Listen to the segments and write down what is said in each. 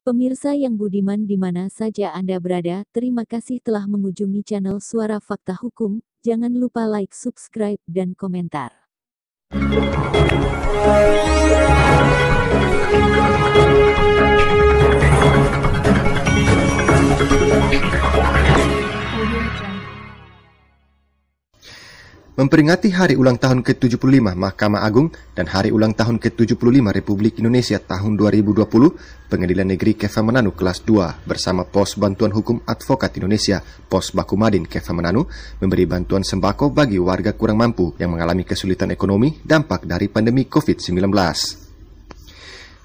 Pemirsa yang budiman di mana saja Anda berada, terima kasih telah mengunjungi channel Suara Fakta Hukum. Jangan lupa like, subscribe, dan komentar. memperingati hari ulang tahun ke-75 Mahkamah Agung dan hari ulang tahun ke-75 Republik Indonesia tahun 2020, Pengadilan Negeri Kefa kelas 2 bersama Pos Bantuan Hukum Advokat Indonesia, Pos Bakumadin Kefa Menanu memberi bantuan sembako bagi warga kurang mampu yang mengalami kesulitan ekonomi dampak dari pandemi COVID-19.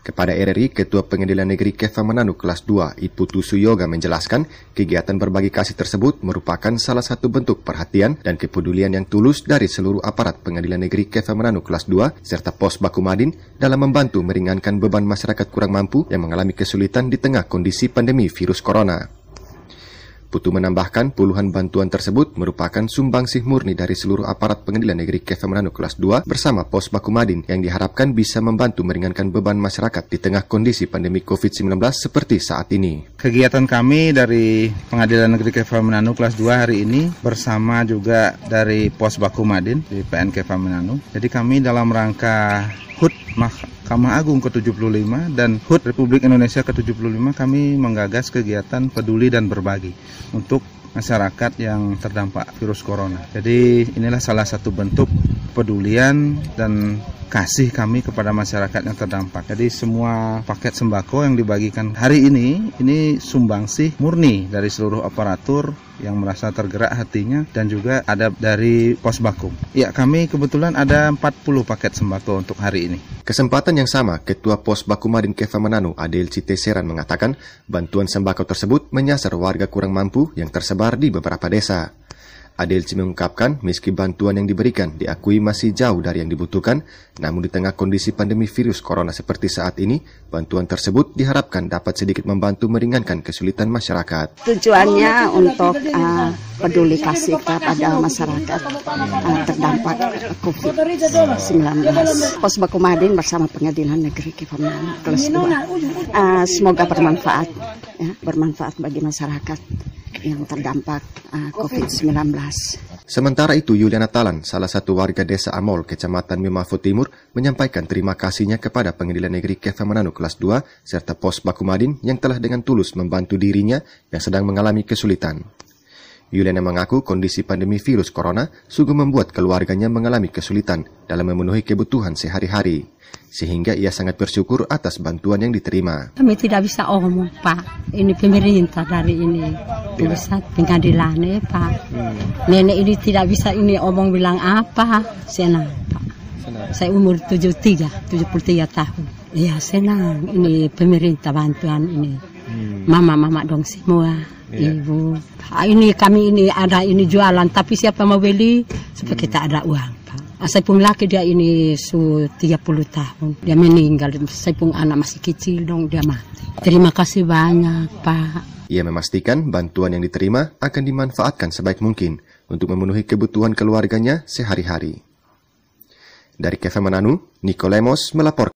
Kepada RRI, Ketua Pengadilan Negeri Kefa Manado kelas 2, Iputu Suyoga menjelaskan, kegiatan berbagi kasih tersebut merupakan salah satu bentuk perhatian dan kepedulian yang tulus dari seluruh aparat Pengadilan Negeri Kefa Manado kelas 2 serta Pos Bakumadin dalam membantu meringankan beban masyarakat kurang mampu yang mengalami kesulitan di tengah kondisi pandemi virus corona. Putu menambahkan puluhan bantuan tersebut merupakan sumbangsih murni dari seluruh aparat pengadilan negeri Kefemanano kelas 2 bersama Pos Madin yang diharapkan bisa membantu meringankan beban masyarakat di tengah kondisi pandemi COVID-19 seperti saat ini. Kegiatan kami dari Pengadilan Negeri Kefemanano kelas 2 hari ini bersama juga dari Pos Bakumadin di PN Kefemanano. Jadi kami dalam rangka HUT Kama Agung ke-75 dan HUT Republik Indonesia ke-75 kami menggagas kegiatan peduli dan berbagi untuk masyarakat yang terdampak virus corona. Jadi inilah salah satu bentuk pedulian dan kasih kami kepada masyarakat yang terdampak. Jadi semua paket sembako yang dibagikan hari ini ini sumbangsih murni dari seluruh aparatur yang merasa tergerak hatinya dan juga ada dari pos bakum. Ya, kami kebetulan ada 40 paket sembako untuk hari ini. Kesempatan yang sama, Ketua Pos Bakum Madin Keva Mananu Adil Citeseran mengatakan bantuan sembako tersebut menyasar warga kurang mampu yang tersebar di beberapa desa. Adelci mengungkapkan meski bantuan yang diberikan diakui masih jauh dari yang dibutuhkan, namun di tengah kondisi pandemi virus corona seperti saat ini, bantuan tersebut diharapkan dapat sedikit membantu meringankan kesulitan masyarakat. Tujuannya untuk uh, peduli kasih kepada masyarakat uh, terdampak COVID-19. Pos Bakumadin bersama Pengadilan Negeri Kepemimpinan kelas 2. Uh, semoga bermanfaat, ya, bermanfaat bagi masyarakat yang terdampak uh, eh, COVID-19. Sementara itu, Yuliana Talan, salah satu warga desa Amol, Kecamatan Mimafo Timur, menyampaikan terima kasihnya kepada pengadilan negeri Kefa kelas 2 serta pos Bakumadin yang telah dengan tulus membantu dirinya yang sedang mengalami kesulitan. Yuliana mengaku kondisi pandemi virus corona sungguh membuat keluarganya mengalami kesulitan dalam memenuhi kebutuhan sehari-hari, sehingga ia sangat bersyukur atas bantuan yang diterima. Kami tidak bisa omong, oh, Pak. Ini pemerintah dari ini. Iya. Pusat pengadilan, ya, Pak. Hmm. Nenek ini tidak bisa ini omong bilang apa. Senang, Pak. Senang. Saya umur 73, 73 tahun. ya senang. Ini pemerintah bantuan ini. Mama-mama hmm. dong semua. Yeah. Ibu, ah, ini kami ini ada ini jualan, tapi siapa mau beli? supaya hmm. kita ada uang pun laki dia ini su 30 tahun. Dia meninggal. pun anak masih kecil dong dia mati. Terima kasih banyak Pak. Ia memastikan bantuan yang diterima akan dimanfaatkan sebaik mungkin untuk memenuhi kebutuhan keluarganya sehari-hari. Dari Kevin Mananu, Nikolemos melaporkan.